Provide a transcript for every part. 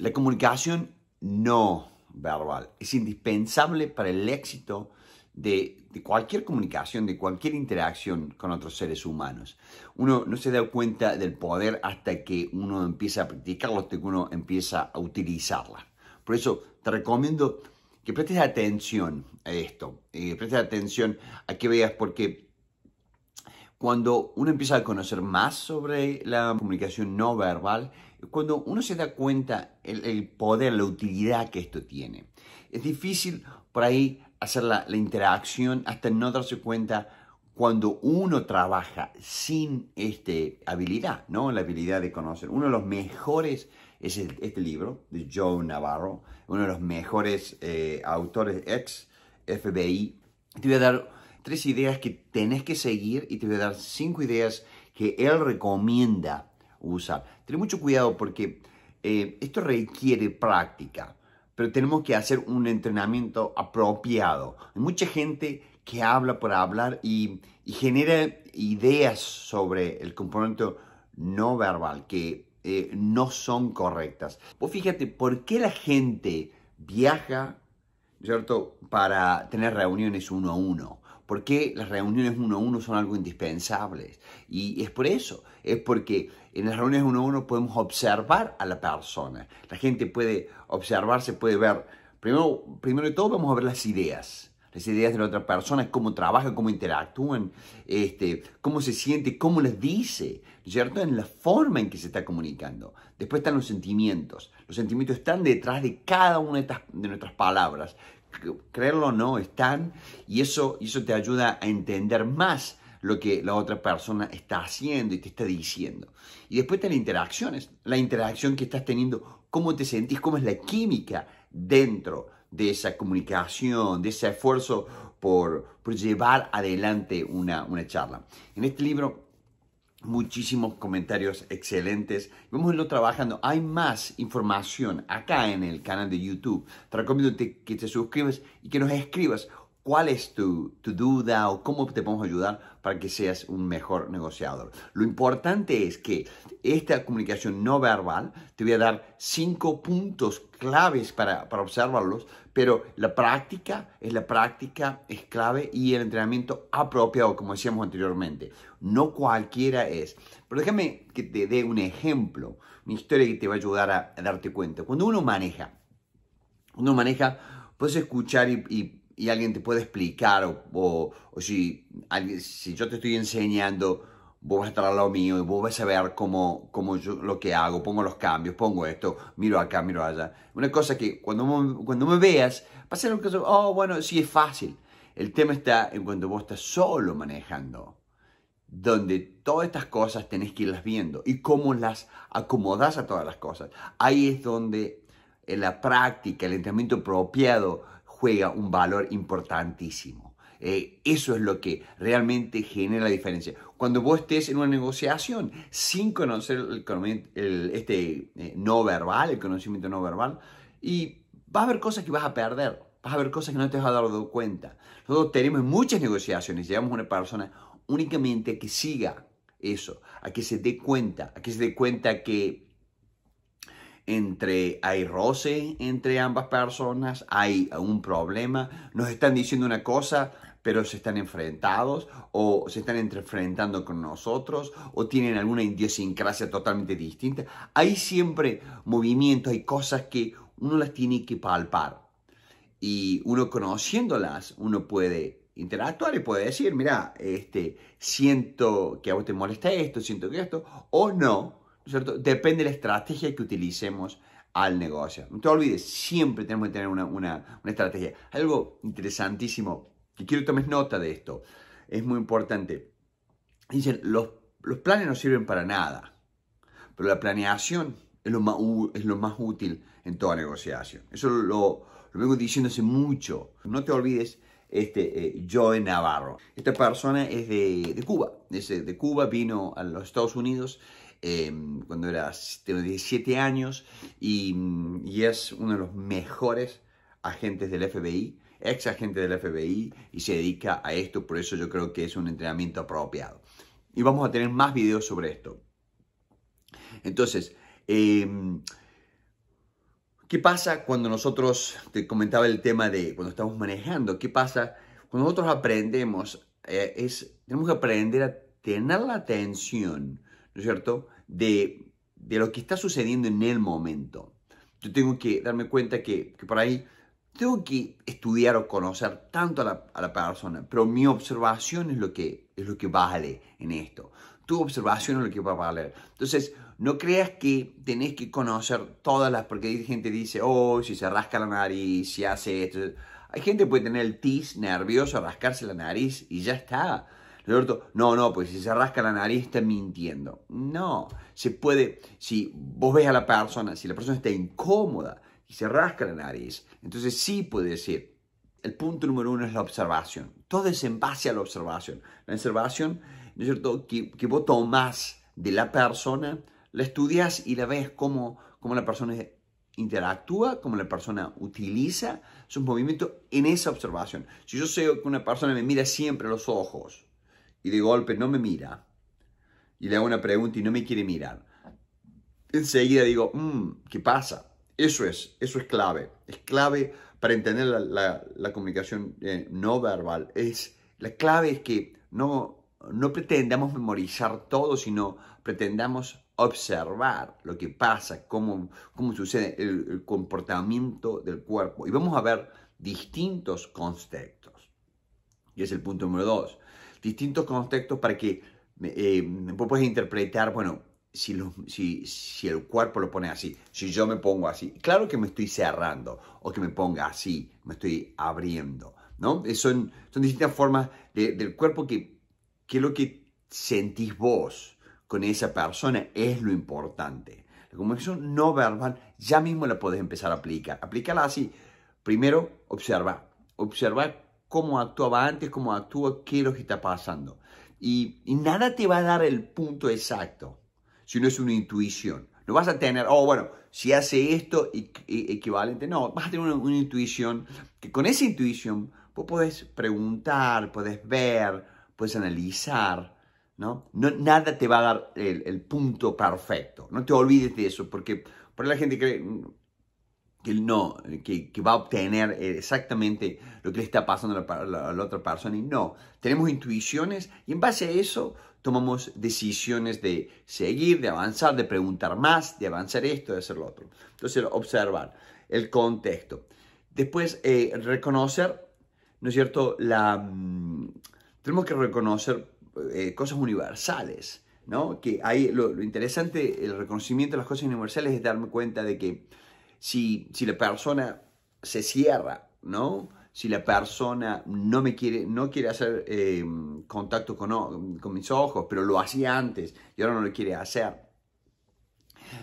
La comunicación no verbal es indispensable para el éxito de, cualquier comunicación, de cualquier interacción con otros seres humanos. Uno no se da cuenta del poder hasta que uno empieza a practicarlo, hasta que uno empieza a utilizarla. Por eso te recomiendo que prestes atención a esto, eh, prestes atención a que veas, porque cuando uno empieza a conocer más sobre la comunicación no verbal, cuando uno se da cuenta el, poder, la utilidad que esto tiene. Es difícil por ahí hacer la, interacción hasta no darse cuenta cuando uno trabaja sin este, habilidad, ¿no? La habilidad de conocer. Uno de los mejores es este libro de Joe Navarro, uno de los mejores eh, autores ex FBI. Te voy a dar tres ideas que tenés que seguir y te voy a dar cinco ideas que él recomienda usar. Ten mucho cuidado porque eh, esto requiere práctica, pero tenemos que hacer un entrenamiento apropiado. Hay mucha gente que habla por hablar y, genera ideas sobre el componente no verbal que eh, no son correctas. fíjate, ¿por qué la gente viaja, ¿cierto?, para tener reuniones uno a uno porque las reuniones uno a uno son algo indispensables. Y es por eso, es porque en las reuniones uno a uno podemos observar a la persona. La gente puede observarse, puede ver. Primero, primero de todo vamos a ver las ideas. Las ideas de la otra persona, cómo trabaja, cómo interactúan, este, cómo se siente, cómo les dice, ¿cierto? En la forma en que se está comunicando. Después están los sentimientos. Los sentimientos están detrás de cada una de nuestras palabras creerlo o no, están, y eso, eso te ayuda a entender más lo que la otra persona está haciendo y te está diciendo. Y después están las interacciones, la interacción que estás teniendo, cómo te sentís, cómo es la química dentro de esa comunicación, de ese esfuerzo por, llevar adelante una, una charla. En este libro muchísimos comentarios excelentes. Vamos a irlo trabajando. Hay más información acá en el canal de YouTube. Te recomiendo que te suscribas y que nos escribas cuál es tu, duda o cómo te podemos ayudar para que seas un mejor negociador. Lo importante es que esta comunicación no verbal, te voy a dar cinco puntos claves para, para observarlos, pero la práctica es la práctica, es clave y el entrenamiento apropiado, como decíamos anteriormente. No cualquiera es. Pero déjame que te dé un ejemplo, una historia que te va a ayudar a, darte cuenta. Cuando uno maneja, uno maneja, puedes escuchar y, y y alguien te puede explicar o, o, si, alguien, si yo te estoy enseñando, vos vas a estar al lado mío y vos vas a ver cómo, cómo yo lo que hago, pongo los cambios, pongo esto, miro acá, miro allá. Una cosa que cuando me, cuando me veas, pasa un caso, oh, bueno, sí es fácil. El tema está en cuando vos estás solo manejando, donde todas estas cosas tenés que irlas viendo y cómo las acomodás a todas las cosas. Ahí es donde la práctica, el entrenamiento apropiado, juega un valor importantísimo. Eh, eso es lo que realmente genera la diferencia. Cuando vos estés en una negociación sin conocer el, este eh, no verbal, el conocimiento no verbal, y va a haber cosas que vas a perder, vas a ver cosas que no te vas a dar cuenta. Nosotros tenemos muchas negociaciones, llevamos a una persona únicamente a que siga eso, a que se dé cuenta, a que se dé cuenta que entre, hay roce entre ambas personas, hay un problema, nos están diciendo una cosa, pero se están enfrentados o se están enfrentando con nosotros o tienen alguna idiosincrasia totalmente distinta. Hay siempre movimientos, hay cosas que uno las tiene que palpar y uno conociéndolas, uno puede interactuar y puede decir, mira, este, siento que a vos te molesta esto, siento que esto, o no, ¿cierto? Depende de la estrategia que utilicemos al negocio. No te olvides, siempre tenemos que tener una, una, una estrategia. Algo interesantísimo, que quiero que tomes nota de esto, es muy importante. Dicen, los, los planes no sirven para nada, pero la planeación es lo más, es lo más útil en toda negociación. Eso lo, lo vengo diciendo hace mucho. No te olvides este eh, Joe Navarro. Esta persona es de, de Cuba, es eh, de Cuba, vino a los Estados Unidos Em, cuando era 17 años y, es uno de los mejores agentes del FBI, ex agente del FBI y se dedica a esto, por eso yo creo que es un entrenamiento apropiado. Y vamos a tener más videos sobre esto. Entonces, em, ¿qué pasa cuando nosotros, te comentaba el tema de cuando estamos manejando, qué pasa cuando nosotros aprendemos? Eh, tenemos que aprender a tener la atención cierto?, de, de, lo que está sucediendo en el momento. Yo tengo que darme cuenta que, que por ahí tengo que estudiar o conocer tanto a la, a la, persona, pero mi observación es lo, que, es lo que vale en esto. Tu observación es lo que va a valer. Entonces, no creas que tenés que conocer todas las, porque hay gente que dice, oh, si se rasca la nariz, si hace esto. Hay gente que puede tener el tis nervioso, rascarse la nariz y ya está no, no, pues si se rasca la nariz está mintiendo. No, se puede, si vos ves a la persona, si la persona está incómoda y se rasca la nariz, entonces sí puede decir. El punto número uno es la observación. Todo es en base a la observación. La observación, ¿no es cierto?, que, que vos tomás de la persona, la estudias y la ves cómo, cómo la persona interactúa, cómo la persona utiliza sus movimientos en esa observación. Si yo sé que una persona me mira siempre los ojos, y de golpe no me mira, y le hago una pregunta y no me quiere mirar, enseguida digo, mm, ¿qué pasa? Eso es, eso es clave. Es clave para entender la, comunicación eh, no verbal. Es, la clave es que no, no pretendamos memorizar todo, sino pretendamos observar lo que pasa, cómo, cómo sucede el, comportamiento del cuerpo. Y vamos a ver distintos conceptos. Y es el punto número dos distintos contextos para que eh, puedas interpretar, bueno, si, el cuerpo lo pone así, si yo me pongo así, claro que me estoy cerrando o que me ponga así, me estoy abriendo, ¿no? Eh, son, son distintas formas del cuerpo que, lo que sentís vos con esa persona es lo importante. La comunicación no verbal ya mismo la podés empezar a aplicar. Aplicarla así. Primero, observa. Observa cómo actuaba antes, cómo actúa, qué es lo que está pasando. Y, nada te va a dar el punto exacto, si no es una intuición. No vas a tener, oh, bueno, si hace esto, y, e-, e-, equivalente. No, vas a tener una, intuición que con esa intuición puedes preguntar, puedes ver, puedes analizar. ¿no? nada te va a dar el, punto perfecto. No te olvides de eso, porque por la gente cree, que no, eh, que, va a obtener eh, exactamente lo que le está pasando a la, otra persona y no. Tenemos intuiciones y en base a eso tomamos decisiones de seguir, de avanzar, de preguntar más, de avanzar esto, de hacer lo otro. Entonces, observar el contexto. Después, eh, reconocer, ¿no es cierto? La, mm, tenemos que reconocer cosas universales, ¿no? Que ahí lo, lo interesante, el reconocimiento de las cosas universales es darme cuenta de que si, la persona se cierra, ¿no? Si la persona no me quiere, no quiere hacer eh, contacto con, con mis ojos, pero lo hacía antes y ahora no lo quiere hacer.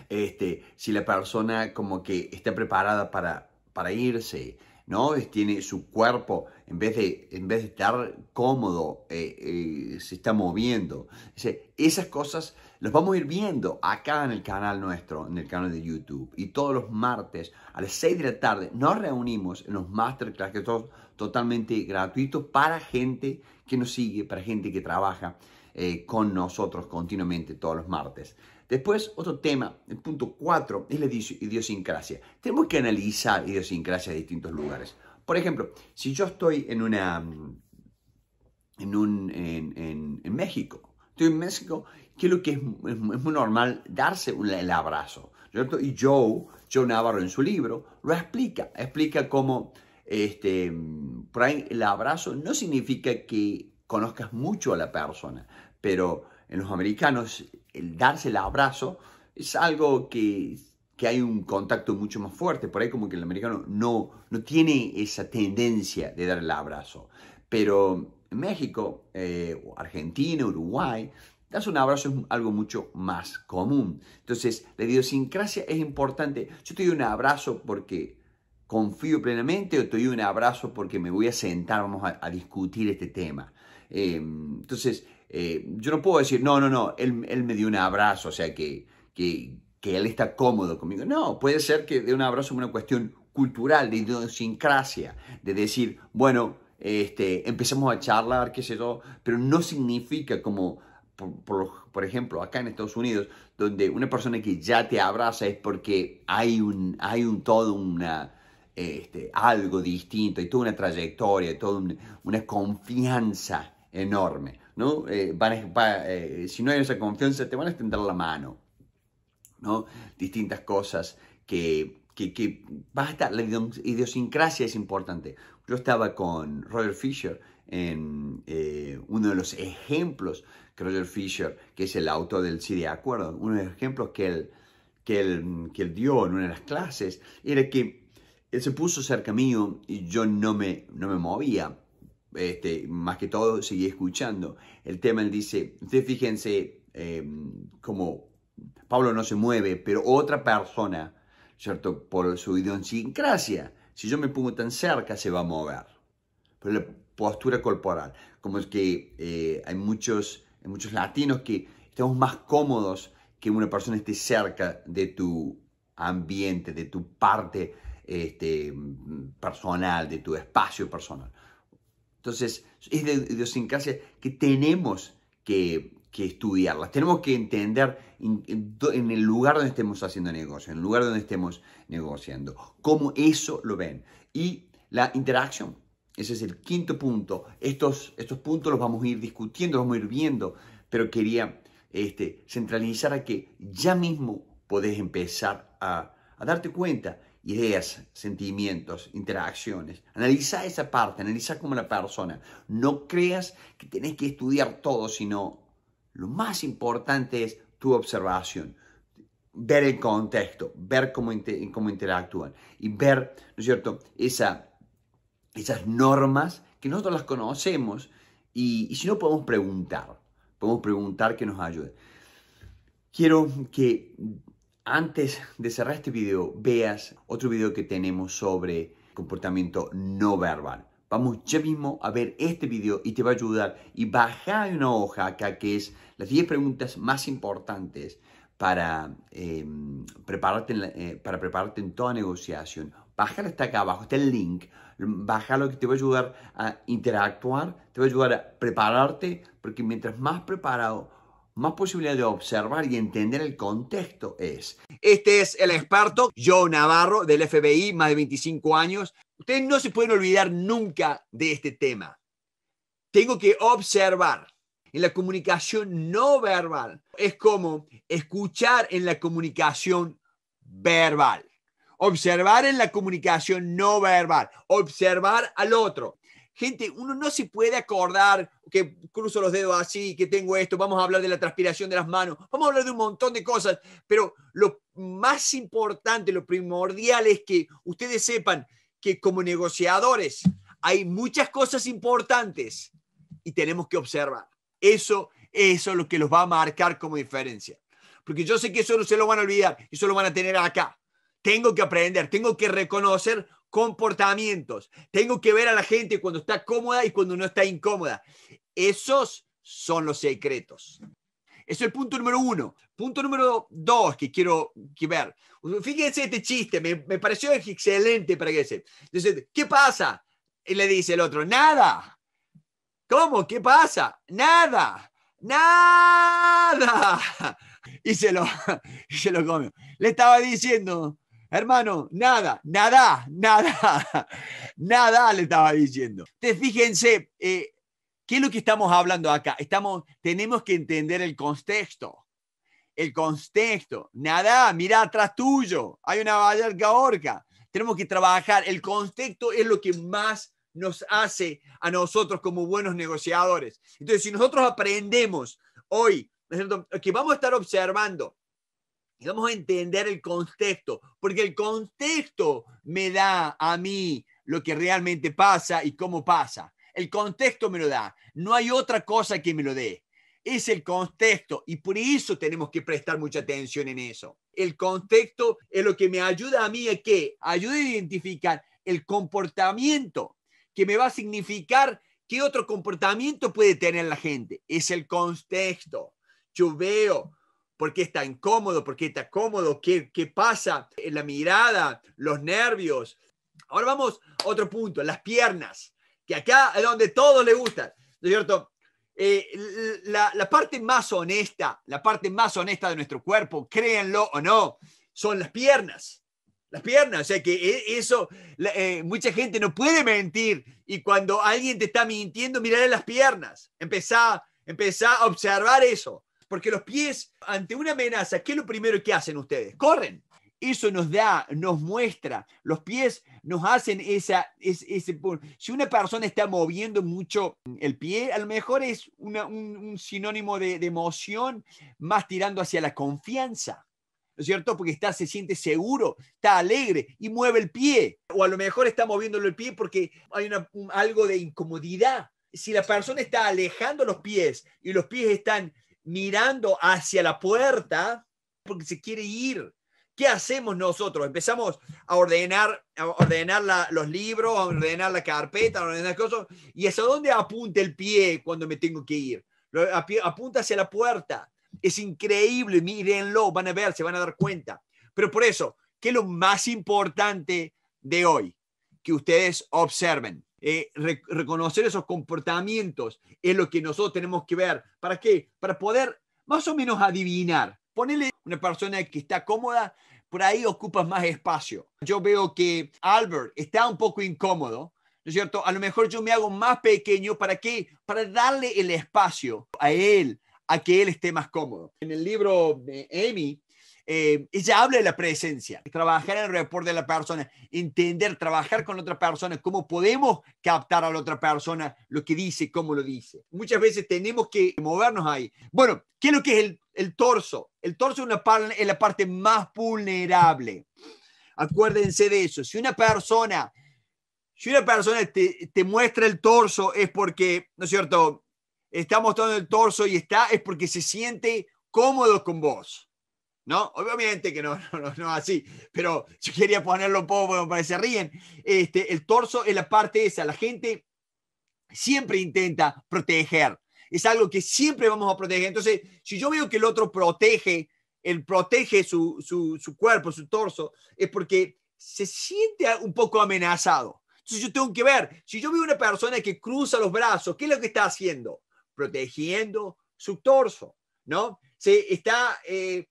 Este, si la persona como que está preparada para irse, ¿no? Tiene su cuerpo, en vez de, en vez de estar cómodo, eh, eh, se está moviendo. esas cosas las vamos a ir viendo acá en el canal nuestro, en el canal de YouTube. Y todos los martes a las 6 de la tarde nos reunimos en los masterclass que son totalmente gratuitos para gente que nos sigue, para gente que trabaja eh, con nosotros continuamente todos los martes. Después, otro tema, el punto 4, es la idiosincrasia. Tenemos que analizar idiosincrasia de distintos lugares. Por ejemplo, si yo estoy en una... Mm, en, en, México, estoy en México, que es, es, es muy normal darse el abrazo. Y Joe, Joe Navarro en su libro, lo explica. Explica cómo este, mm, por el abrazo no significa que conozcas mucho a la persona, pero en los americanos el darse el abrazo es algo que, hay un contacto mucho más fuerte. Por ahí como que el americano no, no tiene esa tendencia de dar el abrazo. Pero en México, eh, Argentina, Uruguay, darse un abrazo es algo mucho más común. Entonces, la idiosincrasia es importante. Yo te doy un abrazo porque confío plenamente o te doy un abrazo porque me voy a sentar, vamos a, discutir este tema. Eh, entonces, eh, yo no puedo decir, no, no, no, él, me dio un abrazo, o sea que, él está cómodo conmigo. No, puede ser que de un abrazo una cuestión cultural, de idiosincrasia, de decir, bueno, este, empezamos a charlar, qué sé yo, pero no significa como, por, ejemplo, acá en Estados Unidos, donde una persona que ya te abraza es porque hay un, hay un todo este, algo distinto, y toda una trayectoria, toda una confianza enorme. ¿no? Eh, eh, si no hay esa confianza, te van a extender la mano, ¿no? Distintas cosas que, que, la idiosincrasia es importante. Yo estaba con Roger Fisher en eh, uno de los ejemplos que Roger Fisher, que es el autor del Sí de Acuerdo, uno de los ejemplos que él, que él, dio en una de las clases, era que él se puso cerca mío y yo no me, no me movía este, más que todo seguí escuchando. El tema él dice, ustedes fíjense em, como Pablo no se mueve, pero otra persona, ¿cierto? Por su idiosincrasia, si yo me pongo tan cerca se va a mover. Pero la postura corporal, como es que eh, hay, muchos, muchos latinos que estamos más cómodos que una persona esté cerca de tu ambiente, de tu parte este, mm, personal, de tu espacio personal. Entonces, es de idiosincrasia que tenemos que, estudiarlas, tenemos que entender en, el lugar donde estemos haciendo negocio, en el lugar donde estemos negociando, cómo eso lo ven. Y la interacción, ese es el quinto punto. Estos, estos puntos los vamos a ir discutiendo, los vamos a ir viendo, pero quería este, centralizar a que ya mismo podés empezar a, a darte cuenta ideas, sentimientos, interacciones. Analiza esa parte, analiza como la persona. No creas que tenés que estudiar todo, sino lo más importante es tu observación, ver el contexto, ver cómo, cómo interactúan y ver, ¿no es cierto?, esas normas que nosotros las conocemos y, y si no podemos preguntar, podemos preguntar que nos ayude. Quiero que antes de cerrar este video, veas otro video que tenemos sobre comportamiento no verbal. Vamos ya mismo a ver este video y te va a ayudar. Y baja una hoja acá que es las 10 preguntas más importantes para, em, prepararte eh, para prepararte en toda negociación. Bajar hasta acá abajo, está el link. Bajar que te va a ayudar a interactuar, te va a ayudar a prepararte, porque mientras más preparado más posibilidad de observar y entender el contexto es. Este es el experto Joe Navarro del FBI, más de 25 años. Ustedes no se pueden olvidar nunca de este tema. Tengo que observar. En la comunicación no verbal es como escuchar en la comunicación verbal. Observar en la comunicación no verbal. Observar al otro gente, uno no se puede acordar que cruzo los dedos así, que tengo esto, vamos a hablar de la transpiración de las manos, vamos a hablar de un montón de cosas, pero lo más importante, lo primordial es que ustedes sepan que como negociadores hay muchas cosas importantes y tenemos que observar. Eso, eso es lo que los va a marcar como diferencia. Porque yo sé que eso no se lo van a olvidar, eso lo van a tener acá. Tengo que aprender, tengo que reconocer comportamientos. Tengo que ver a la gente cuando está cómoda y cuando no está incómoda. Esos son los secretos. Eso es el punto número uno. Punto número dos que quiero ver. Fíjense este chiste, me, pareció excelente para que se. Dice, ¿qué pasa? Y le dice el otro, nada. ¿Cómo? ¿Qué pasa? Nada. Nada. Y se lo, se lo Le estaba diciendo, Hermano, nada, nada, nada, nada le estaba diciendo. Entonces, fíjense, eh, ¿qué es lo que estamos hablando acá? Estamos, tenemos que entender el contexto. El contexto. Nada, mira atrás tuyo. Hay una vallarga orca. Tenemos que trabajar. El contexto es lo que más nos hace a nosotros como buenos negociadores. Entonces, si nosotros aprendemos hoy, Que vamos a estar observando vamos a entender el contexto, porque el contexto me da a mí lo que realmente pasa y cómo pasa. El contexto me lo da. No hay otra cosa que me lo dé. Es el contexto y por eso tenemos que prestar mucha atención en eso. El contexto es lo que me ayuda a mí a que ayuda a identificar el comportamiento que me va a significar qué otro comportamiento puede tener la gente. Es el contexto. Yo veo ¿Por qué está incómodo? ¿Por qué está cómodo? ¿Qué, pasa pasa? La mirada, los nervios. Ahora vamos a otro punto, las piernas, que acá es donde todos le gusta, cierto? Eh, la, parte más honesta, la parte más honesta de nuestro cuerpo, créanlo o no, son las piernas. Las piernas, o sea que e, eso, eh, mucha gente no puede mentir y cuando alguien te está mintiendo, mirá las piernas, empezar empezá a observar eso. Porque los pies, ante una amenaza, ¿qué es lo primero que hacen ustedes? Corren. Eso nos da, nos muestra. Los pies nos hacen esa, ese, Si una persona está moviendo mucho el pie, a lo mejor es un, sinónimo de, emoción más tirando hacia la confianza. ¿no es cierto? Porque está, se siente seguro, está alegre y mueve el pie. O a lo mejor está moviéndolo el pie porque hay algo de incomodidad. Si la persona está alejando los pies y los pies están mirando hacia la puerta porque se quiere ir. ¿Qué hacemos nosotros? Empezamos a ordenar, a ordenar los libros, a ordenar la carpeta, a ordenar cosas. ¿Y hacia dónde apunta el pie cuando me tengo que ir? Apunta hacia la puerta. Es increíble, mírenlo, van a ver, se van a dar cuenta. Pero por eso, ¿qué es lo más importante de hoy? Que ustedes observen. Eh, reconocer esos comportamientos es lo que nosotros tenemos que ver. ¿Para qué? Para poder más o menos adivinar. Ponele una persona que está cómoda, por ahí ocupa más espacio. Yo veo que Albert está un poco incómodo, ¿no es cierto? A lo mejor yo me hago más pequeño, ¿para qué? Para darle el espacio a él, a que él esté más cómodo. En el libro de Amy, ella eh, habla de la presencia, trabajar en el reporte de la persona, entender, trabajar con otra persona, cómo podemos captar a la otra persona lo que dice, cómo lo dice. Muchas veces tenemos que movernos ahí. Bueno, ¿qué es lo que es el, el torso? El torso es, una la parte más vulnerable. Acuérdense de eso. Si una persona, si una persona te, te muestra el torso es porque, ¿no es cierto? Está mostrando el torso y está, es porque se siente cómodo con vos. ¿no? Obviamente que no, no, no, no, así, pero yo quería ponerlo un poco para que se ríen. Este, el torso es la parte esa, la gente siempre intenta proteger, es algo que siempre vamos a proteger. Entonces, si yo veo que el otro protege, él protege su, su, su cuerpo, su torso, es porque se siente un poco amenazado. Entonces yo tengo que ver, si yo veo una persona que cruza los brazos, ¿qué es lo que está haciendo? Protegiendo su torso, ¿no? Se está eh,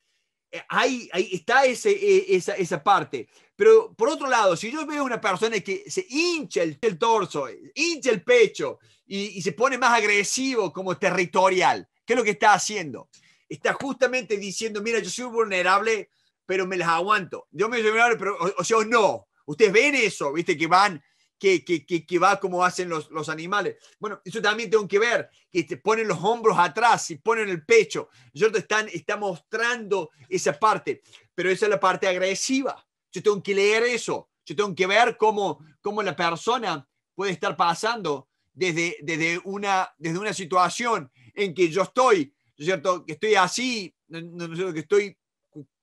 eh, ahí, ahí está ese, e, esa, esa, parte. Pero por otro lado, si yo veo una persona que se hincha el, torso, hincha el pecho y, se pone más agresivo como territorial, ¿qué es lo que está haciendo? Está justamente diciendo, mira, yo soy vulnerable, pero me las aguanto. Yo me soy vulnerable, pero, o, o sea, no. Ustedes ven eso, viste, que van que, que, que, va como hacen los, animales. Bueno, eso también tengo que ver, que te ponen los hombros atrás y ponen el pecho. te están, está mostrando esa parte, pero esa es la parte agresiva. Yo tengo que leer eso. Yo tengo que ver cómo, cómo la persona puede estar pasando desde, desde, una, desde una situación en que yo estoy, ¿cierto? Que estoy así, que estoy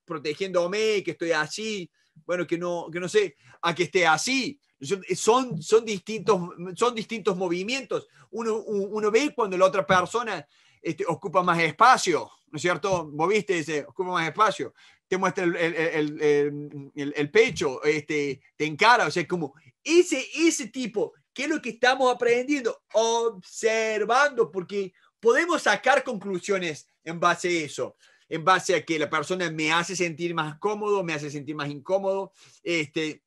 protegiéndome, que estoy así, bueno, que no, que no sé, a que esté así, son, son, distintos, son distintos movimientos. Uno, ve cuando la otra persona este, ocupa más espacio, ¿no es cierto? Moviste, dice, ocupa más espacio, te muestra el, pecho, este, te encara, o sea, como ese, ese tipo, ¿qué es lo que estamos aprendiendo? Observando, porque podemos sacar conclusiones en base a eso en base a que la persona me hace sentir más cómodo, me hace sentir más incómodo, este,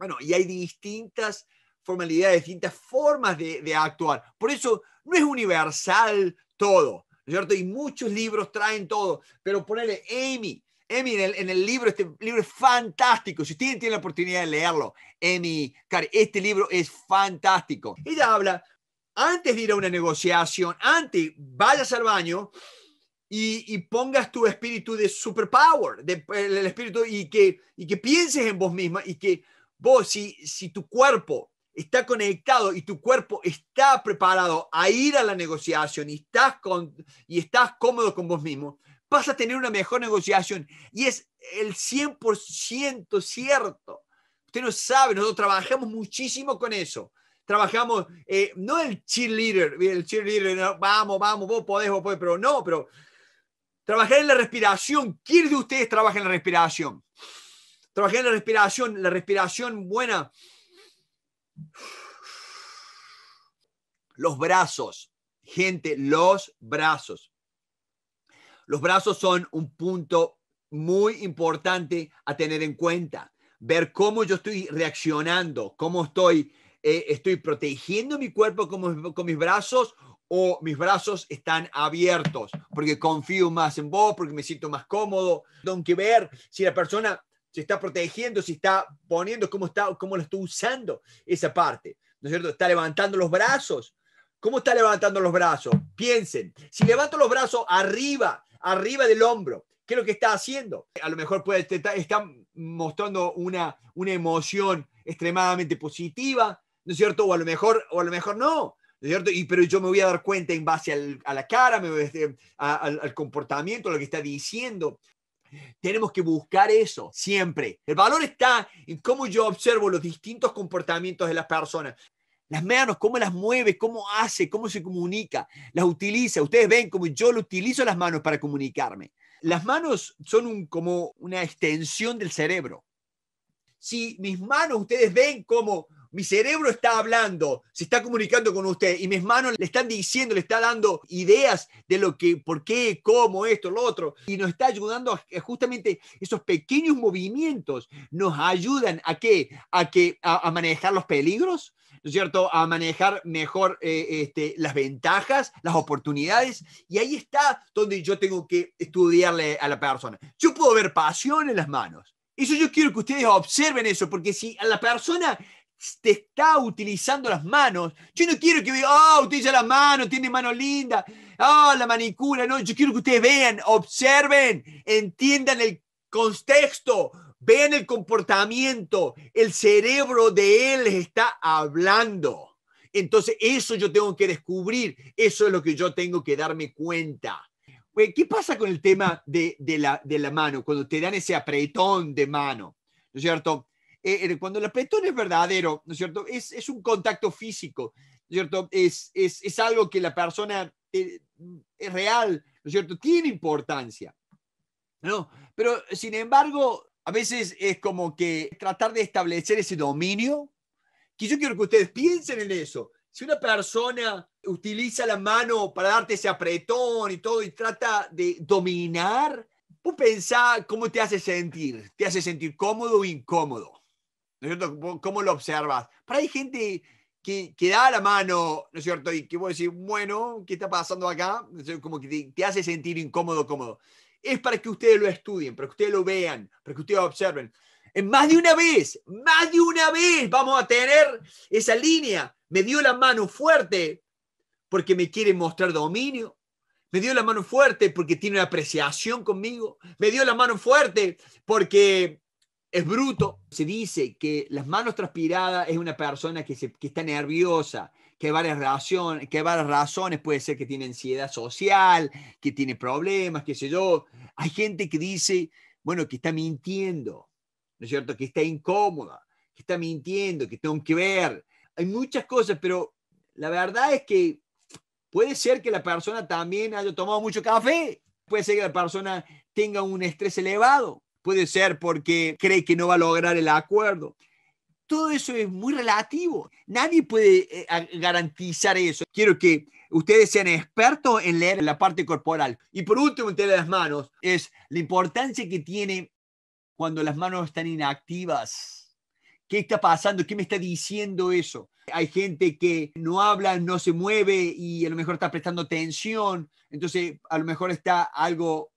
bueno, y hay distintas formalidades, distintas formas de, actuar. Por eso no es universal todo, cierto? Y muchos libros traen todo, pero ponerle Amy, Amy en el, libro, este libro es fantástico. Si usted tienen la oportunidad de leerlo, Amy, cari, este libro es fantástico. Ella habla, antes de ir a una negociación, antes vayas al baño y, pongas tu espíritu de superpower, el espíritu y que, y que pienses en vos misma y que Vos, si, si tu cuerpo está conectado y tu cuerpo está preparado a ir a la negociación y estás, con, y estás cómodo con vos mismo, vas a tener una mejor negociación. Y es el 100% cierto. Usted no sabe, nosotros trabajamos muchísimo con eso. Trabajamos, eh, no el cheerleader, el cheerleader, vamos, vamos, vos podés, vos podés, pero no, pero trabajar en la respiración. ¿Quién de ustedes trabaja en la respiración? Trabajé en la respiración, la respiración buena. Los brazos, gente, los brazos. Los brazos son un punto muy importante a tener en cuenta. Ver cómo yo estoy reaccionando, cómo estoy, eh, estoy protegiendo mi cuerpo con, con mis brazos o mis brazos están abiertos porque confío más en vos, porque me siento más cómodo. Tengo que ver si la persona se está protegiendo, si está poniendo, cómo, está, cómo lo está usando esa parte, ¿no es cierto? Está levantando los brazos. ¿Cómo está levantando los brazos? Piensen, si levanto los brazos arriba, arriba del hombro, ¿qué es lo que está haciendo? A lo mejor puede estar está mostrando una, una emoción extremadamente positiva, ¿no es cierto? O a lo mejor, o a lo mejor no. ¿no es cierto? Y, pero yo me voy a dar cuenta en base a la cara, me a, al, comportamiento, a lo que está diciendo. Tenemos que buscar eso siempre. El valor está en cómo yo observo los distintos comportamientos de las personas. Las manos, cómo las mueve, cómo hace, cómo se comunica, las utiliza. Ustedes ven cómo yo lo utilizo las manos para comunicarme. Las manos son como una extensión del cerebro. Si mis manos, ustedes ven cómo mi cerebro está hablando, se está comunicando con usted y mis manos le están diciendo, le está dando ideas de lo que, por qué, cómo, esto, lo otro. Y nos está ayudando a, justamente esos pequeños movimientos nos ayudan a qué? A, que, a, manejar los peligros, ¿no es cierto? A manejar mejor eh, este, las ventajas, las oportunidades. Y ahí está donde yo tengo que estudiarle a la persona. Yo puedo ver pasión en las manos. Eso yo quiero que ustedes observen eso, porque si a la persona te está utilizando las manos. Yo no quiero que vean, oh, ah, utiliza las manos, tiene mano linda, oh, ah, la manicura. No, yo quiero que ustedes vean, observen, entiendan el contexto, vean el comportamiento. El cerebro de él está hablando. Entonces, eso yo tengo que descubrir, eso es lo que yo tengo que darme cuenta. ¿Qué pasa con el tema de, de, la, de la mano cuando te dan ese apretón de mano? ¿No es cierto? Eh, cuando el apretón es verdadero, ¿no es cierto? Es, un contacto físico, ¿no es cierto? Es, algo que la persona mm, es real, ¿no es cierto? Tiene importancia, ¿no? Pero, sin embargo, a veces es como que tratar de establecer ese dominio, que yo quiero que ustedes piensen en eso. Si una persona utiliza la mano para darte ese apretón y todo y trata de dominar, vos pensá cómo te hace sentir. ¿Te hace sentir cómodo o incómodo? ¿no es cierto? ¿Cómo lo observas? Para hay gente que, que, da la mano, ¿no es cierto? Y que vos decís, bueno, ¿qué está pasando acá? Como que te, hace sentir incómodo, cómodo. Es para que ustedes lo estudien, para que ustedes lo vean, para que ustedes lo observen. En más de una vez, más de una vez vamos a tener esa línea. Me dio la mano fuerte porque me quiere mostrar dominio. Me dio la mano fuerte porque tiene una apreciación conmigo. Me dio la mano fuerte porque es bruto. Se dice que las manos transpiradas es una persona que, se, está nerviosa, que varias razones, que varias razones, puede ser que tiene ansiedad social, que tiene problemas, qué sé yo. Hay gente que dice, bueno, que está mintiendo, ¿no es cierto? Que está incómoda, que está mintiendo, que tengo que ver. Hay muchas cosas, pero la verdad es que puede ser que la persona también haya tomado mucho café, puede ser que la persona tenga un estrés elevado, puede ser porque cree que no va a lograr el acuerdo. Todo eso es muy relativo. Nadie puede eh, garantizar eso. Quiero que ustedes sean expertos en leer la parte corporal. Y por último, entre las manos, es la importancia que tiene cuando las manos están inactivas. ¿Qué está pasando? ¿Qué me está diciendo eso? Hay gente que no habla, no se mueve y a lo mejor está prestando atención. Entonces, a lo mejor está algo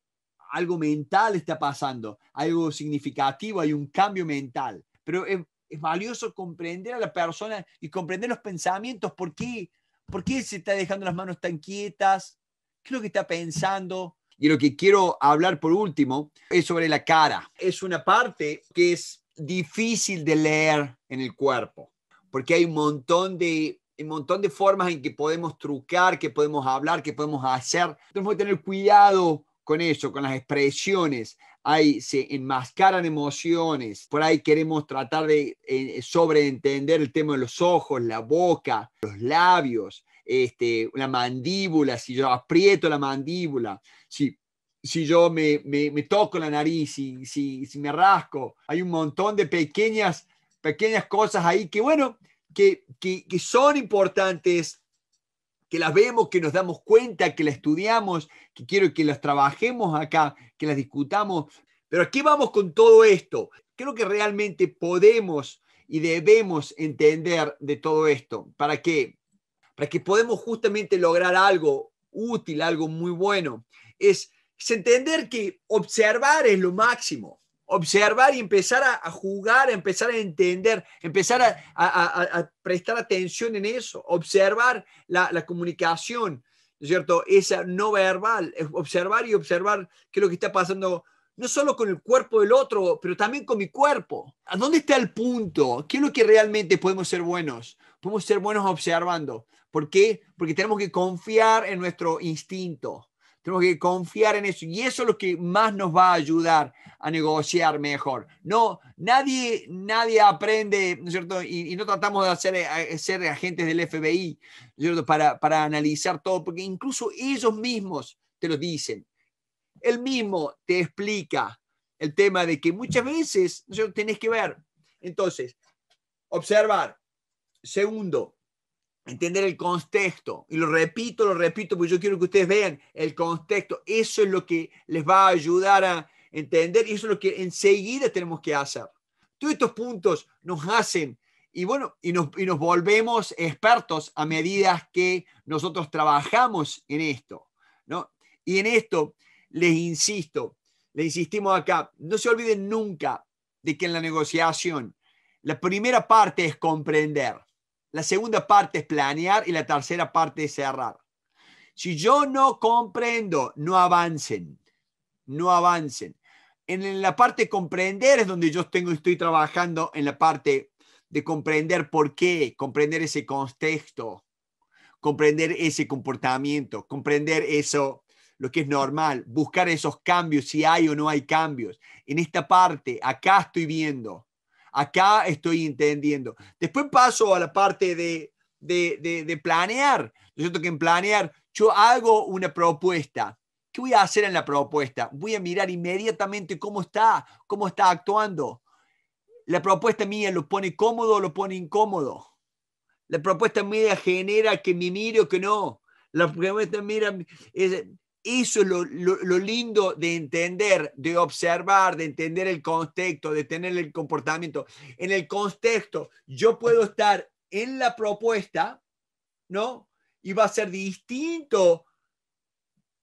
algo mental está pasando, algo significativo, hay un cambio mental. Pero es, valioso comprender a la persona y comprender los pensamientos, por qué, por qué se está dejando las manos tan quietas, qué es lo que está pensando. Y lo que quiero hablar por último es sobre la cara. Es una parte que es difícil de leer en el cuerpo, porque hay un montón de un montón de formas en que podemos trucar, que podemos hablar, que podemos hacer. Tenemos que tener cuidado con eso, con las expresiones, ahí se enmascaran emociones, por ahí queremos tratar de eh, sobreentender el tema de los ojos, la boca, los labios, este, la mandíbula, si yo aprieto la mandíbula, si, si yo me, toco la nariz, si, si, me rasco, hay un montón de pequeñas, pequeñas cosas ahí que, bueno, que, que son importantes que las vemos, que nos damos cuenta, que las estudiamos, que quiero que las trabajemos acá, que las discutamos. Pero aquí vamos con todo esto. Creo que realmente podemos y debemos entender de todo esto. ¿Para qué? Para que podamos justamente lograr algo útil, algo muy bueno. Es, es entender que observar es lo máximo observar y empezar a, jugar, empezar a entender, empezar a, prestar atención en eso, observar la, la comunicación, ¿no es cierto? Esa no verbal, observar y observar qué es lo que está pasando, no solo con el cuerpo del otro, pero también con mi cuerpo. ¿A dónde está el punto? ¿Qué es lo que realmente podemos ser buenos? Podemos ser buenos observando. ¿Por qué? Porque tenemos que confiar en nuestro instinto. Tenemos que confiar en eso y eso es lo que más nos va a ayudar a negociar mejor. No, nadie, nadie aprende, ¿no es cierto? Y, no tratamos de hacer, eh, eh, ser agentes del FBI, ¿no es cierto? Para, para analizar todo, porque incluso ellos mismos te lo dicen. Él mismo te explica el tema de que muchas veces ¿no es cierto? tenés que ver. Entonces, observar. Segundo, entender el contexto. Y lo repito, lo repito, porque yo quiero que ustedes vean el contexto. Eso es lo que les va a ayudar a entender y eso es lo que enseguida tenemos que hacer. Todos estos puntos nos hacen y bueno, y nos, y nos volvemos expertos a medida que nosotros trabajamos en esto. ¿no? Y en esto les insisto, les insistimos acá, no se olviden nunca de que en la negociación la primera parte es comprender la segunda parte es planear y la tercera parte es cerrar. Si yo no comprendo, no avancen, no avancen. En la parte de comprender es donde yo tengo, estoy trabajando en la parte de comprender por qué, comprender ese contexto, comprender ese comportamiento, comprender eso, lo que es normal, buscar esos cambios, si hay o no hay cambios. En esta parte, acá estoy viendo, acá estoy entendiendo. Después paso a la parte de, de, de, planear. Yo que en planear, yo hago una propuesta. ¿Qué voy a hacer en la propuesta? Voy a mirar inmediatamente cómo está, cómo está actuando. La propuesta mía lo pone cómodo o lo pone incómodo. La propuesta mía genera que me mire o que no. La propuesta mía eso es lo, lindo de entender, de observar, de entender el contexto, de tener el comportamiento. En el contexto, yo puedo estar en la propuesta, ¿no? Y va a ser distinto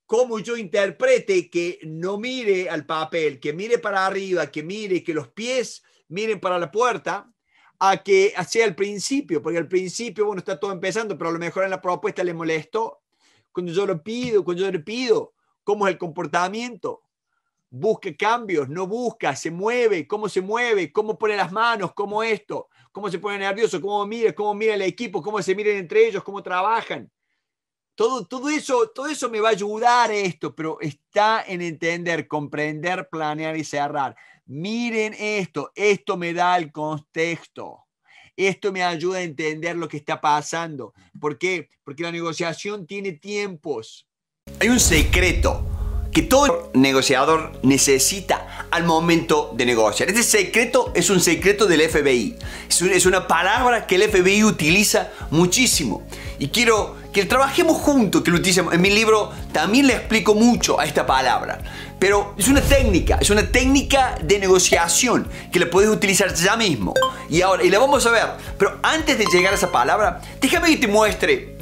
cómo yo interprete que no mire al papel, que mire para arriba, que mire, que los pies miren para la puerta, a que hacia el principio, porque al principio, bueno, está todo empezando, pero a lo mejor en la propuesta le molestó cuando yo lo pido, cuando yo le pido, cómo es el comportamiento. Busca cambios, no busca, se mueve, cómo se mueve, cómo pone las manos, cómo esto, cómo se pone nervioso, cómo mira, cómo mira el equipo, cómo se miran entre ellos, cómo trabajan. Todo, todo, eso, todo eso me va a ayudar esto, pero está en entender, comprender, planear y cerrar. Miren esto, esto me da el contexto. Esto me ayuda a entender lo que está pasando. ¿Por qué? Porque la negociación tiene tiempos. Hay un secreto que todo negociador necesita al momento de negociar. Este secreto es un secreto del FBI. Es, una palabra que el FBI utiliza muchísimo. Y quiero que trabajemos juntos, que lo utilicemos. En mi libro también le explico mucho a esta palabra. Pero es una técnica, es una técnica de negociación que la puedes utilizar ya mismo. Y ahora, y la vamos a ver. Pero antes de llegar a esa palabra, déjame que te muestre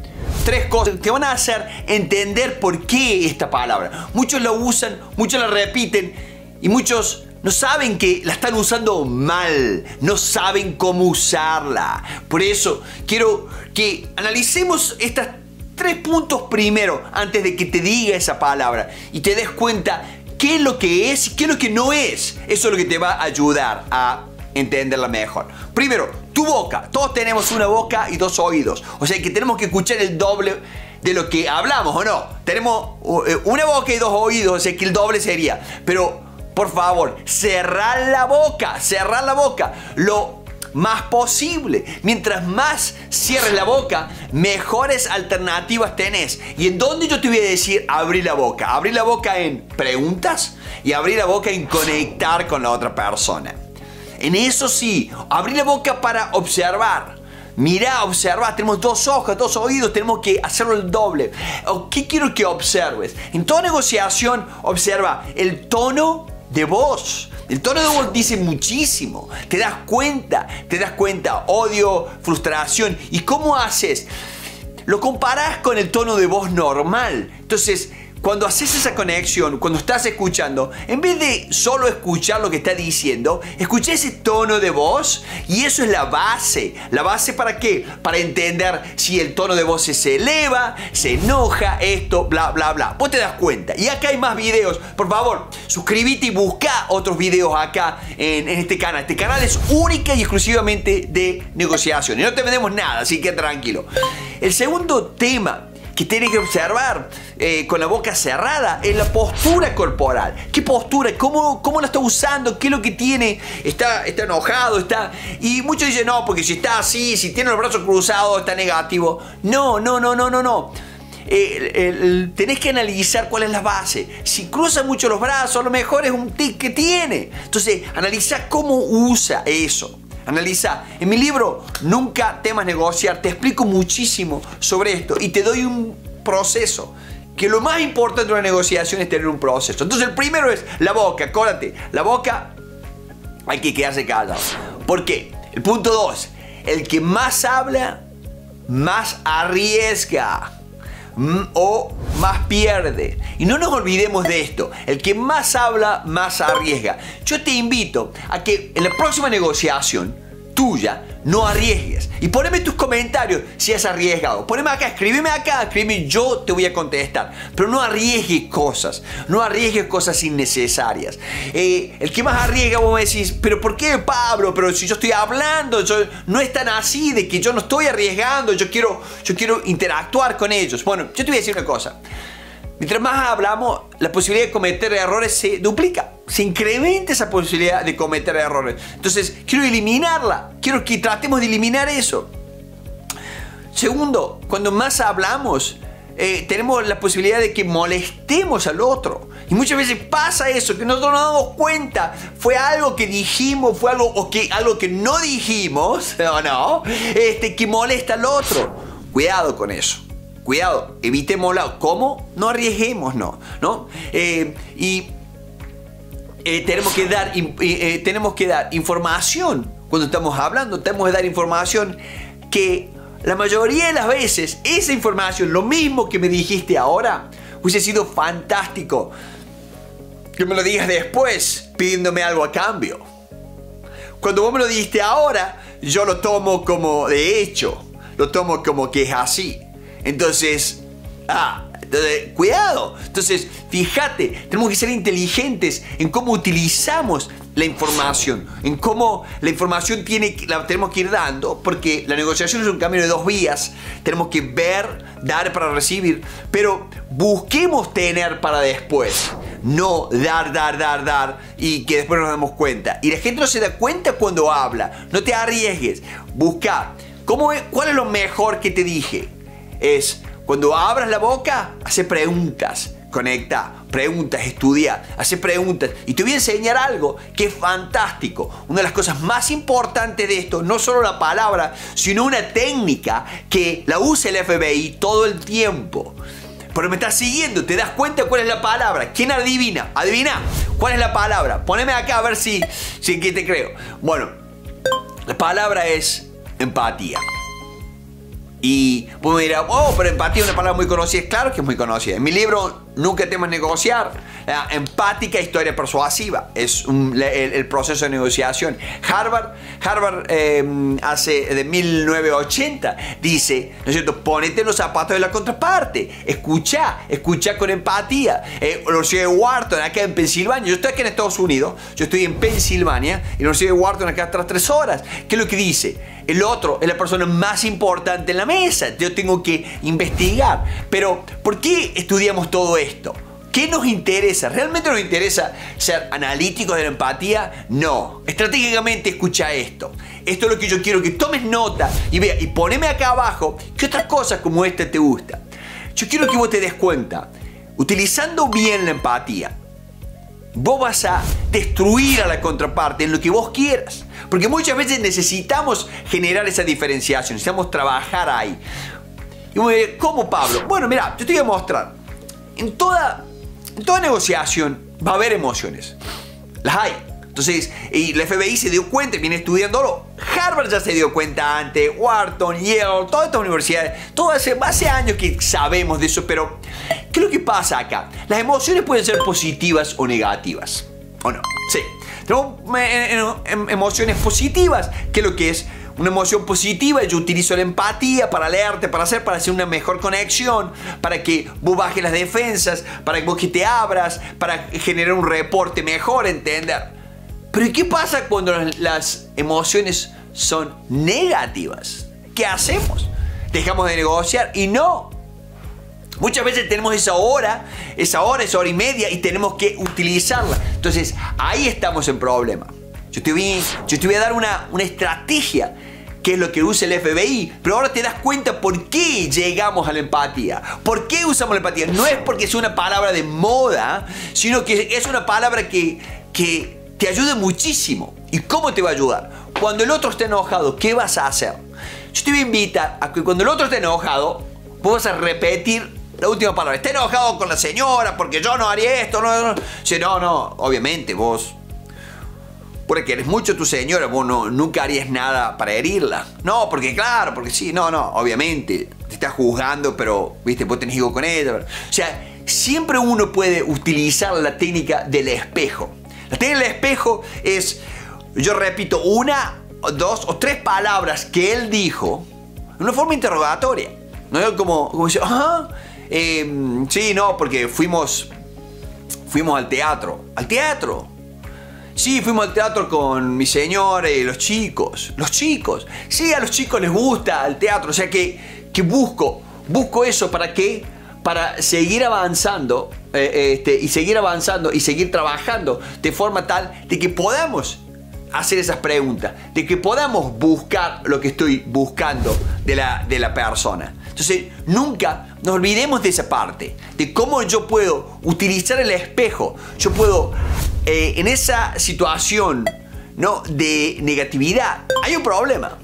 tres cosas que van a hacer entender por qué esta palabra. Muchos la usan, muchos la repiten y muchos no saben que la están usando mal, no saben cómo usarla. Por eso quiero que analicemos estos tres puntos primero antes de que te diga esa palabra y te des cuenta qué es lo que es y qué es lo que no es. Eso es lo que te va a ayudar a entenderla mejor. Primero, tu boca. Todos tenemos una boca y dos oídos. O sea que tenemos que escuchar el doble de lo que hablamos, ¿o no? Tenemos eh, una boca y dos oídos, o sea que el doble sería. Pero, por favor, cerrar la boca, cerrar la boca. Lo más posible. Mientras más cierres la boca, mejores alternativas tenés. ¿Y en dónde yo te voy a decir abrir la boca? Abrir la boca en preguntas y abrir la boca en conectar con la otra persona. En eso sí, abrir la boca para observar. Mirá, observa, tenemos dos ojos, dos oídos, tenemos que hacerlo el doble. Oh, ¿Qué quiero que observes? En toda negociación, observa el tono de voz el tono de voz dice muchísimo. Te das cuenta, te das cuenta. Odio, frustración. ¿Y cómo haces? Lo comparás con el tono de voz normal. Entonces, cuando haces esa conexión, cuando estás escuchando, en vez de solo escuchar lo que está diciendo, escucha ese tono de voz y eso es la base. ¿La base para qué? Para entender si el tono de voz se eleva, se enoja, esto, bla, bla, bla. Vos te das cuenta. Y acá hay más videos. Por favor, suscríbete y busca otros videos acá en, este canal. Este canal es única y exclusivamente de negociación. Y No te vendemos nada, así que tranquilo. El segundo tema que tiene que observar eh, con la boca cerrada es la postura corporal. ¿Qué postura? ¿Cómo, ¿Cómo la está usando? ¿Qué es lo que tiene? ¿Está, está enojado? Está... Y muchos dicen, no, porque si está así, si tiene los brazos cruzados, está negativo. No, no, no, no, no, no. tenés que analizar cuál es la base. Si cruza mucho los brazos, a lo mejor es un tic que tiene. Entonces, analiza cómo usa eso. Analiza, en mi libro Nunca temas negociar, te explico muchísimo sobre esto y te doy un proceso que lo más importante de una negociación es tener un proceso. Entonces el primero es la boca, acuérdate, la boca hay que quedarse callado. ¿Por qué? El punto dos, el que más habla, más arriesga. Mm, o más pierde. Y no nos olvidemos de esto, el que más habla, más arriesga. Yo te invito a que en la próxima negociación, tuya, no arriesgues. Y poneme tus comentarios si es arriesgado. Poneme acá, escríbeme acá, escríbeme, yo te voy a contestar. Pero no arriesgues cosas, no arriesgues cosas innecesarias. Eh, el que más arriesga, vos me decís, pero ¿por qué Pablo? Pero si yo estoy hablando, yo, no es tan así de que yo no estoy arriesgando, yo quiero, yo quiero interactuar con ellos. Bueno, yo te voy a decir una cosa. Mientras más hablamos, la posibilidad de cometer errores se duplica, se incrementa esa posibilidad de cometer errores. Entonces, quiero eliminarla, quiero que tratemos de eliminar eso. Segundo, cuando más hablamos, eh, tenemos la posibilidad de que molestemos al otro. Y muchas veces pasa eso, que nosotros no damos cuenta. Fue algo que dijimos, fue algo, o que, algo que no dijimos, o no, este, que molesta al otro. Cuidado con eso cuidado, evitémosla. ¿Cómo? No arriesguemos, ¿no? Eh, y eh, tenemos, que dar, eh, tenemos que dar información. Cuando estamos hablando, tenemos que dar información que la mayoría de las veces esa información, lo mismo que me dijiste ahora, hubiese sido fantástico. Que me lo digas después pidiéndome algo a cambio. Cuando vos me lo dijiste ahora, yo lo tomo como de hecho, lo tomo como que es así. Entonces, ah, entonces, cuidado. Entonces, fíjate, tenemos que ser inteligentes en cómo utilizamos la información, en cómo la información tiene, la tenemos que ir dando, porque la negociación es un camino de dos vías. Tenemos que ver, dar para recibir, pero busquemos tener para después. No dar, dar, dar, dar y que después nos damos cuenta. Y la gente no se da cuenta cuando habla. No te arriesgues. Busca. ¿Cómo ¿Cuál es lo mejor que te dije? es cuando abras la boca, hace preguntas, conecta, preguntas, estudia, hace preguntas. Y te voy a enseñar algo que es fantástico. Una de las cosas más importantes de esto, no solo la palabra, sino una técnica que la usa el FBI todo el tiempo. Pero me estás siguiendo, te das cuenta cuál es la palabra. ¿Quién adivina? Adivina, ¿cuál es la palabra? Poneme acá a ver si, si te creo. Bueno, la palabra es empatía. Y vos me oh, pero empatía es una palabra muy conocida. Claro que es muy conocida. En mi libro, Nunca temas negociar, la empática historia persuasiva. Es el, proceso de negociación. Harvard, Harvard em, hace de 1980, dice, ¿no es cierto? Ponete en los zapatos de la contraparte. Escucha, escucha con empatía. Eh, la de Wharton, acá en Pensilvania. Yo estoy aquí en Estados Unidos, yo estoy en Pensilvania, y la Universidad de Wharton acá tras tres horas. ¿Qué es lo que dice? El otro es la persona más importante en la mesa. Yo tengo que investigar. Pero, ¿por qué estudiamos todo esto? ¿Qué nos interesa? ¿Realmente nos interesa ser analíticos de la empatía? No. Estratégicamente escucha esto. Esto es lo que yo quiero que tomes nota y vea y poneme acá abajo qué otras cosas como esta te gusta. Yo quiero que vos te des cuenta, utilizando bien la empatía, Vos vas a destruir a la contraparte en lo que vos quieras. Porque muchas veces necesitamos generar esa diferenciación, necesitamos trabajar ahí. Y ¿cómo Pablo? Bueno, mira, yo te voy a mostrar. En toda, en toda negociación va a haber emociones. Las hay. Entonces, y el FBI se dio cuenta y viene estudiándolo. Harvard ya se dio cuenta antes, Wharton, Yale, todas estas universidades, todo hace, hace años que sabemos de eso, pero ¿qué es lo que pasa acá? Las emociones pueden ser positivas o negativas, ¿o no? Sí. Tenemos eh, eh, eh, em, emociones positivas, que es lo que es una emoción positiva, yo utilizo la empatía para leerte, para hacer, para hacer una mejor conexión, para que vos bajes las defensas, para que vos que te abras, para generar un reporte mejor, entender. Pero qué pasa cuando las emociones son negativas? ¿Qué hacemos? Dejamos de negociar y no. Muchas veces tenemos esa hora, esa hora, esa hora y media y tenemos que utilizarla. Entonces, ahí estamos en problema. Yo te voy, yo te voy a dar una, estrategia que es lo que usa el FBI, pero ahora te das cuenta por qué llegamos a la empatía. ¿Por qué usamos la empatía? No es porque es una palabra de moda, sino que es una palabra que, que te ayude muchísimo. ¿Y cómo te va a ayudar? Cuando el otro esté enojado, ¿qué vas a hacer? Yo te voy a invitar a que cuando el otro esté enojado, vos vas a repetir la última palabra. Esté enojado con la señora porque yo no haría esto. No, no. no, no, obviamente vos. Porque eres mucho tu señora, vos nunca harías nada para herirla. No, porque claro, porque sí, no, no, obviamente. Te estás juzgando, pero, viste, vos tenés hijo con ella. O sea, siempre uno puede utilizar la técnica del espejo. La Tiene el espejo es, yo repito, una, dos o tres palabras que él dijo de una forma interrogatoria. No es como, como ah, em, sí, no, porque fuimos, fuimos al teatro. ¿Al teatro? Sí, fuimos al teatro con mi señor y los chicos. Los chicos. Sí, a los chicos les gusta el teatro. O sea que, que busco, busco eso para que para seguir avanzando eh, este, y seguir avanzando y seguir trabajando de forma tal de que podamos hacer esas preguntas, de que podamos buscar lo que estoy buscando de la, de la persona. Entonces, nunca nos olvidemos de esa parte, de cómo yo puedo utilizar el espejo, yo puedo eh, en esa situación ¿no? de negatividad, hay un problema,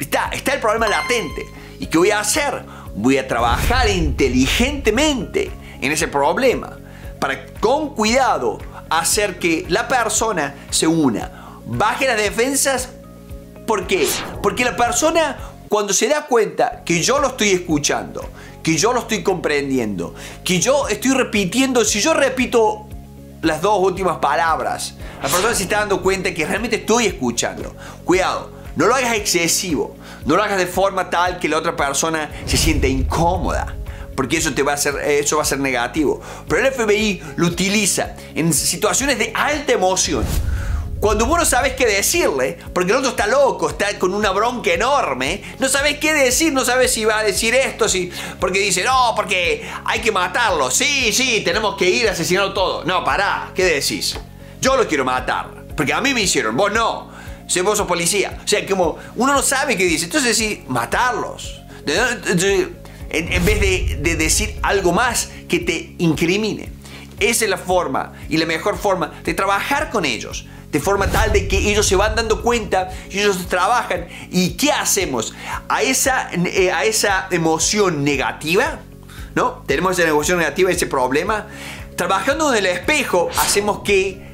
está, está el problema latente. ¿Y qué voy a hacer? Voy a trabajar inteligentemente en ese problema para con cuidado hacer que la persona se una. Baje las defensas. ¿Por qué? Porque la persona cuando se da cuenta que yo lo estoy escuchando, que yo lo estoy comprendiendo, que yo estoy repitiendo, si yo repito las dos últimas palabras, la persona se está dando cuenta que realmente estoy escuchando. Cuidado, no lo hagas excesivo, no lo hagas de forma tal que la otra persona se sienta incómoda, porque eso, te va, a ser, eso va a ser negativo. Pero el FBI lo utiliza en situaciones de alta emoción. Cuando vos no sabes qué decirle, porque el otro está loco, está con una bronca enorme, no sabes qué decir, no sabes si va a decir esto, si, porque dice, no, porque hay que matarlo, sí, sí, tenemos que ir a asesinarlo todo. No, pará, ¿qué decís? Yo lo quiero matar, porque a mí me hicieron, vos no si vos sos policía. O sea, como uno no sabe qué dice. Entonces sí, matarlos. En, vez de, decir algo más que te incrimine. Esa es la forma y la mejor forma de trabajar con ellos. De forma tal de que ellos se van dando cuenta, y ellos trabajan. ¿Y qué hacemos? A esa, eh, a esa emoción negativa, ¿no? Tenemos esa emoción negativa, ese problema. Trabajando en el espejo, hacemos que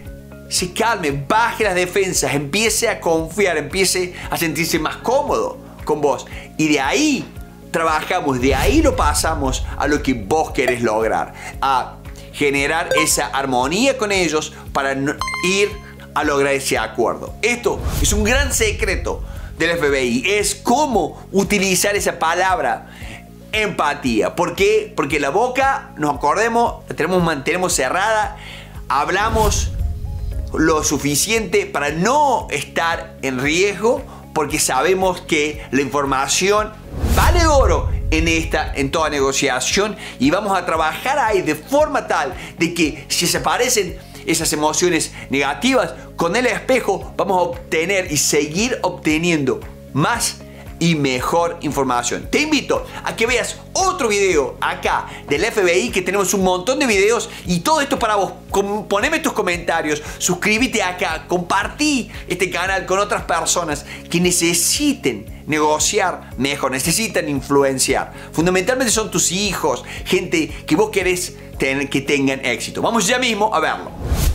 se calme, baje las defensas, empiece a confiar, empiece a sentirse más cómodo con vos. Y de ahí trabajamos, de ahí lo pasamos a lo que vos querés lograr, a generar esa armonía con ellos para ir a lograr ese acuerdo. Esto es un gran secreto del FBI, es cómo utilizar esa palabra empatía. ¿Por qué? Porque la boca, nos acordemos, la tenemos, mantenemos cerrada, hablamos lo suficiente para no estar en riesgo porque sabemos que la información vale oro en esta, en toda negociación y vamos a trabajar ahí de forma tal de que si se parecen esas emociones negativas con el espejo vamos a obtener y seguir obteniendo más y mejor información. Te invito a que veas otro video acá del FBI que tenemos un montón de videos y todo esto para vos. poneme tus comentarios, suscríbete acá, compartí este canal con otras personas que necesiten negociar mejor, necesitan influenciar. Fundamentalmente son tus hijos, gente que vos querés tener que tengan éxito. Vamos ya mismo a verlo.